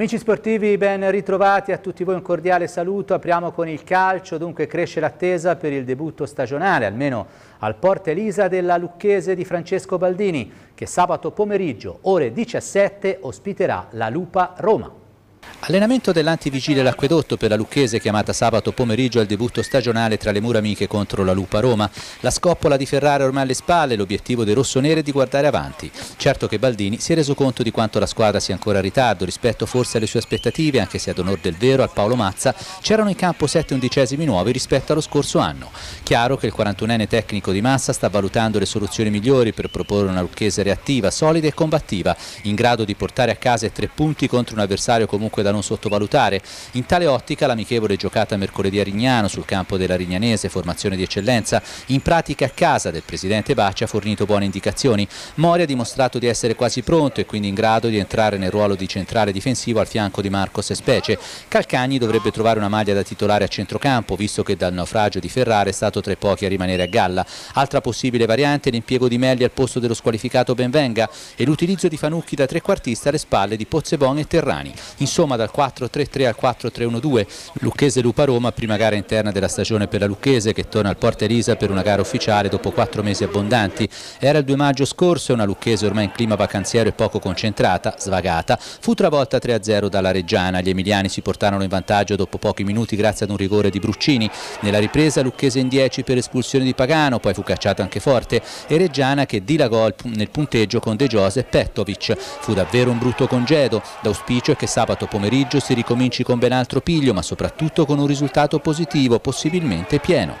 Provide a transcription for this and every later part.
Amici sportivi, ben ritrovati a tutti voi un cordiale saluto. Apriamo con il calcio, dunque cresce l'attesa per il debutto stagionale, almeno al Porta Elisa della Lucchese di Francesco Baldini, che sabato pomeriggio, ore 17, ospiterà la Lupa Roma. Allenamento dell'antivigile l'acquedotto per la Lucchese chiamata sabato pomeriggio al debutto stagionale tra le mura amiche contro la Lupa Roma. La scoppola di Ferrara ormai alle spalle, l'obiettivo dei rossoneri è di guardare avanti. Certo che Baldini si è reso conto di quanto la squadra sia ancora in ritardo rispetto forse alle sue aspettative, anche se ad onor del vero al Paolo Mazza c'erano in campo 7 undicesimi nuovi rispetto allo scorso anno. Chiaro che il 41enne tecnico di Massa sta valutando le soluzioni migliori per proporre una Lucchese reattiva, solida e combattiva, in grado di portare a casa tre punti contro un avversario comunque comunque da non sottovalutare. In tale ottica l'amichevole giocata mercoledì a Rignano sul campo della Rignanese, formazione di eccellenza, in pratica a casa del presidente Bacci ha fornito buone indicazioni. Mori ha dimostrato di essere quasi pronto e quindi in grado di entrare nel ruolo di centrale difensivo al fianco di Marcos e Specie. Calcagni dovrebbe trovare una maglia da titolare a centrocampo, visto che dal naufragio di Ferrara è stato tra i pochi a rimanere a galla. Altra possibile variante è l'impiego di Melli al posto dello squalificato Benvenga e l'utilizzo di Fanucchi da trequartista alle spalle di Pozzebon e Terrani. Insomma, somma dal 4-3-3 al 4-3-1-2 Lucchese Lupa Roma, prima gara interna della stagione per la Lucchese che torna al Porta Elisa per una gara ufficiale dopo quattro mesi abbondanti. Era il 2 maggio scorso e una Lucchese ormai in clima vacanziero e poco concentrata, svagata, fu travolta 3-0 dalla Reggiana. Gli emiliani si portarono in vantaggio dopo pochi minuti grazie ad un rigore di Bruccini. Nella ripresa Lucchese in 10 per espulsione di Pagano, poi fu cacciato anche Forte e Reggiana che dilagò nel punteggio con De Jose e Pettovic. Fu davvero un brutto congedo, l'auspicio è che sabato pomeriggio si ricominci con ben altro piglio, ma soprattutto con un risultato positivo, possibilmente pieno.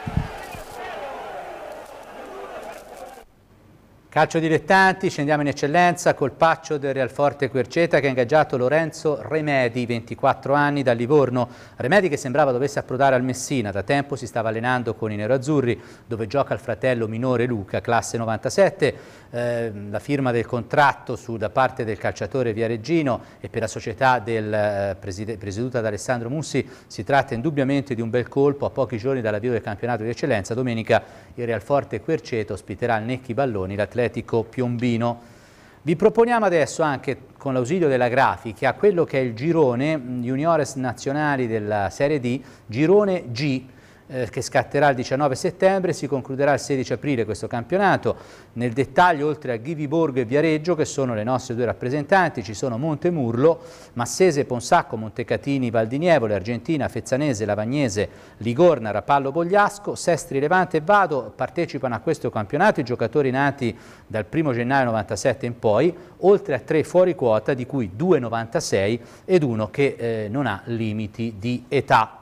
Calcio dilettanti, scendiamo in eccellenza col paccio del Real Forte Querceta che ha ingaggiato Lorenzo Remedi, 24 anni, da Livorno. Remedi che sembrava dovesse approdare al Messina, da tempo si stava allenando con i neroazzurri dove gioca il fratello minore Luca, classe 97. Eh, la firma del contratto su, da parte del calciatore Viareggino e per la società del, eh, presieduta da Alessandro Mussi si tratta indubbiamente di un bel colpo. A pochi giorni dall'avvio del campionato di eccellenza, domenica il Real Forte Querceta ospiterà il Necchi Balloni, l'atleta Atletico Piombino. Vi proponiamo adesso anche con l'ausilio della grafica quello che è il girone mm, juniores nazionali della Serie D, girone G, eh, che scatterà il 19 settembre, si concluderà il 16 aprile questo campionato. Nel dettaglio, oltre a Ghiviborgo e Viareggio, che sono le nostre due rappresentanti, ci sono Montemurlo, Massese, Ponsacco, Montecatini, Valdinievole, Argentina, Fezzanese, Lavagnese, Ligorna, Rapallo, Bogliasco, Sestri, Levante e Vado partecipano a questo campionato i giocatori nati dal 1 gennaio 97 in poi, oltre a tre fuori quota, di cui 2,96 ed uno che eh, non ha limiti di età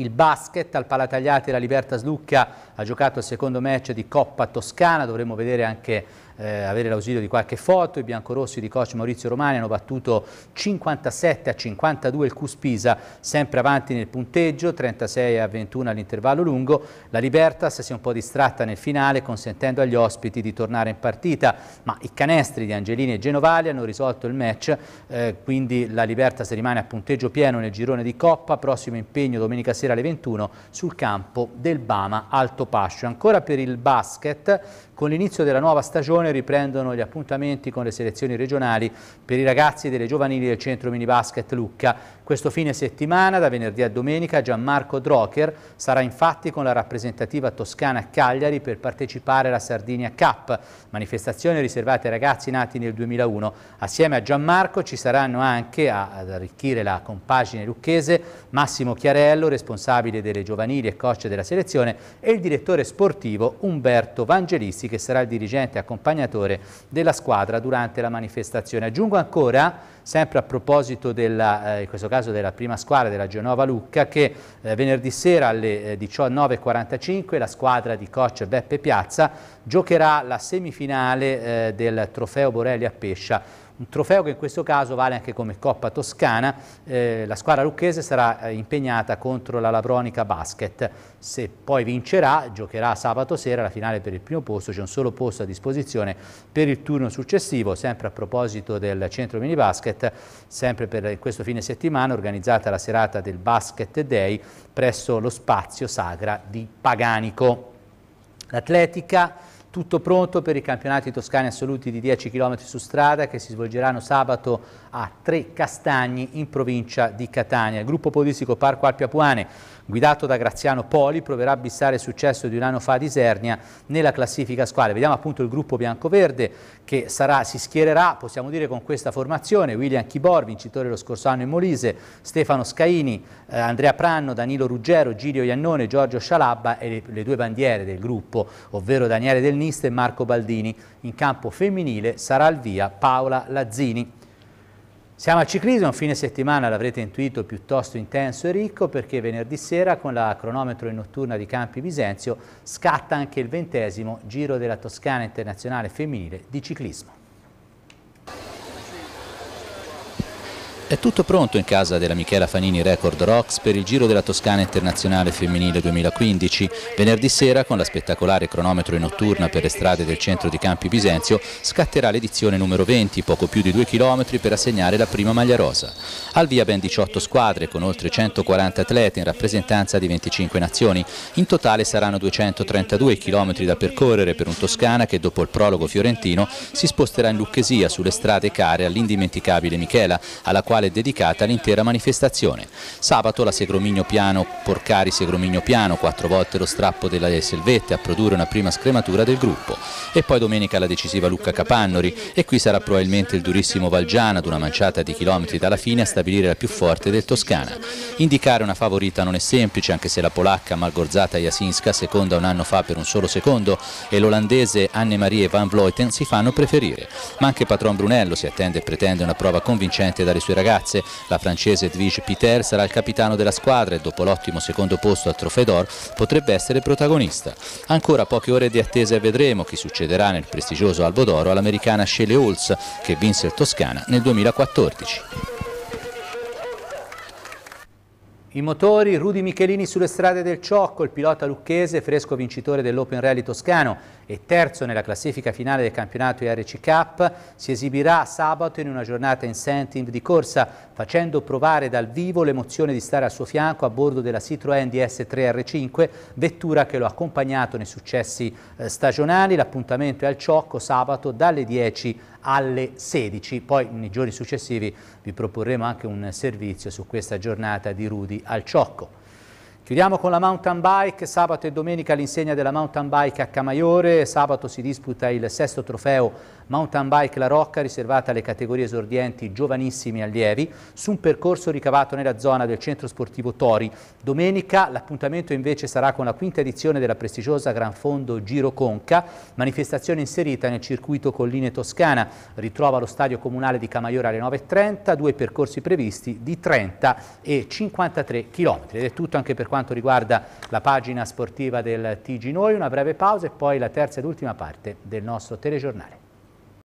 il basket, al Palatagliati la Libertas Lucca ha giocato il secondo match di Coppa Toscana, dovremo vedere anche eh, avere l'ausilio di qualche foto, i biancorossi di coach Maurizio Romani hanno battuto 57 a 52 il Cuspisa, sempre avanti nel punteggio, 36 a 21 all'intervallo lungo, la Libertas si è un po' distratta nel finale consentendo agli ospiti di tornare in partita, ma i canestri di Angelini e Genovali hanno risolto il match, eh, quindi la Libertas rimane a punteggio pieno nel girone di Coppa, prossimo impegno domenica sera alle 21 sul campo del Bama Alto Pascio. Ancora per il basket, con l'inizio della nuova stagione Pordenone riprendono gli appuntamenti con le selezioni regionali per i ragazzi delle giovanili del centro minibasket Lucca. Questo fine settimana, da venerdì a domenica, Gianmarco Drocker sarà infatti con la rappresentativa toscana Cagliari per partecipare alla Sardinia Cup, manifestazione riservata ai ragazzi nati nel 2001. Assieme a Gianmarco ci saranno anche, ad arricchire la compagine lucchese, Massimo Chiarello, responsabile delle giovanili e coach della selezione, e il direttore sportivo Umberto Vangelisti, che sarà il dirigente accompagnante accompagnatore della squadra durante la manifestazione. Aggiungo ancora, sempre a proposito della, eh, in questo caso della prima squadra della Genova Lucca, che eh, venerdì sera alle 19.45 eh, la squadra di coach Beppe Piazza giocherà la semifinale eh, del trofeo Borelli a Pescia un trofeo che in questo caso vale anche come Coppa Toscana, eh, la squadra lucchese sarà eh, impegnata contro la Labronica Basket, se poi vincerà giocherà sabato sera la finale per il primo posto, c'è un solo posto a disposizione per il turno successivo, sempre a proposito del centro mini basket, sempre per questo fine settimana organizzata la serata del Basket Day presso lo spazio Sagra di Paganico. L'atletica tutto pronto per i campionati toscani assoluti di 10 km su strada che si svolgeranno sabato a Tre Castagni in provincia di Catania. Il gruppo politico Parco Alpi Apuane guidato da Graziano Poli, proverà a bissare il successo di un anno fa di Isernia nella classifica squadra. Vediamo appunto il gruppo biancoverde che sarà, si schiererà, possiamo dire, con questa formazione. William Chibor, vincitore lo scorso anno in Molise, Stefano Scaini, eh, Andrea Pranno, Danilo Ruggero, Giglio Iannone, Giorgio Scialabba e le, le due bandiere del gruppo, ovvero Daniele Del Niste e Marco Baldini. In campo femminile sarà al via Paola Lazzini. Siamo al ciclismo, un fine settimana l'avrete intuito piuttosto intenso e ricco perché venerdì sera con la cronometro in notturna di Campi Bisenzio scatta anche il ventesimo Giro della Toscana Internazionale Femminile di ciclismo. È tutto pronto in casa della Michela Fanini Record Rocks per il Giro della Toscana Internazionale Femminile 2015. Venerdì sera, con la spettacolare cronometro in notturna per le strade del centro di Campi Bisenzio, scatterà l'edizione numero 20, poco più di 2 km, per assegnare la prima maglia rosa. Al via ben 18 squadre, con oltre 140 atlete in rappresentanza di 25 nazioni. In totale saranno 232 km da percorrere per un Toscana che, dopo il prologo fiorentino, si sposterà in Lucchesia sulle strade care all'indimenticabile Michela, alla quale quale è dedicata l'intera manifestazione. Sabato la Segromigno Piano Porcari Segromigno Piano, quattro volte lo strappo della Selvette a produrre una prima scrematura del gruppo e poi domenica la decisiva Lucca Capannori e qui sarà probabilmente il durissimo Valgiana ad una manciata di chilometri dalla fine a stabilire la più forte del Toscana. Indicare una favorita non è semplice anche se la polacca Malgorzata Jasinska seconda un anno fa per un solo secondo e l'olandese Anne-Marie Van Vleuten si fanno preferire ma anche Patron Brunello si attende e pretende una prova convincente dalle sue ragazze ragazze. La francese Edwige Peter sarà il capitano della squadra e dopo l'ottimo secondo posto al Trofeo d'Or potrebbe essere protagonista. Ancora poche ore di attesa e vedremo chi succederà nel prestigioso Albo d'Oro all'americana Shelley Hulse che vinse il Toscana nel 2014. I motori, Rudi Michelini sulle strade del Ciocco, il pilota lucchese, fresco vincitore dell'Open Rally Toscano e terzo nella classifica finale del campionato IRC Cup, si esibirà sabato in una giornata incentive di corsa, facendo provare dal vivo l'emozione di stare al suo fianco a bordo della Citroën DS3 R5, vettura che lo ha accompagnato nei successi eh, stagionali. L'appuntamento è al Ciocco sabato dalle 10 alle alle 16. Poi nei giorni successivi vi proporremo anche un servizio su questa giornata di Rudi al Ciocco. Chiudiamo con la mountain bike, sabato e domenica l'insegna della mountain bike a Camaiore, sabato si disputa il sesto trofeo mountain bike La Rocca riservata alle categorie esordienti giovanissimi allievi su un percorso ricavato nella zona del centro sportivo Tori. Domenica l'appuntamento invece sarà con la quinta edizione della prestigiosa Gran Fondo Giro Conca, manifestazione inserita nel circuito Colline Toscana, ritrova lo stadio comunale di Camaiore alle 9.30, due percorsi previsti di 30 e 53 km ed è tutto anche per quanto quanto riguarda la pagina sportiva del TG Noi, una breve pausa e poi la terza ed ultima parte del nostro telegiornale.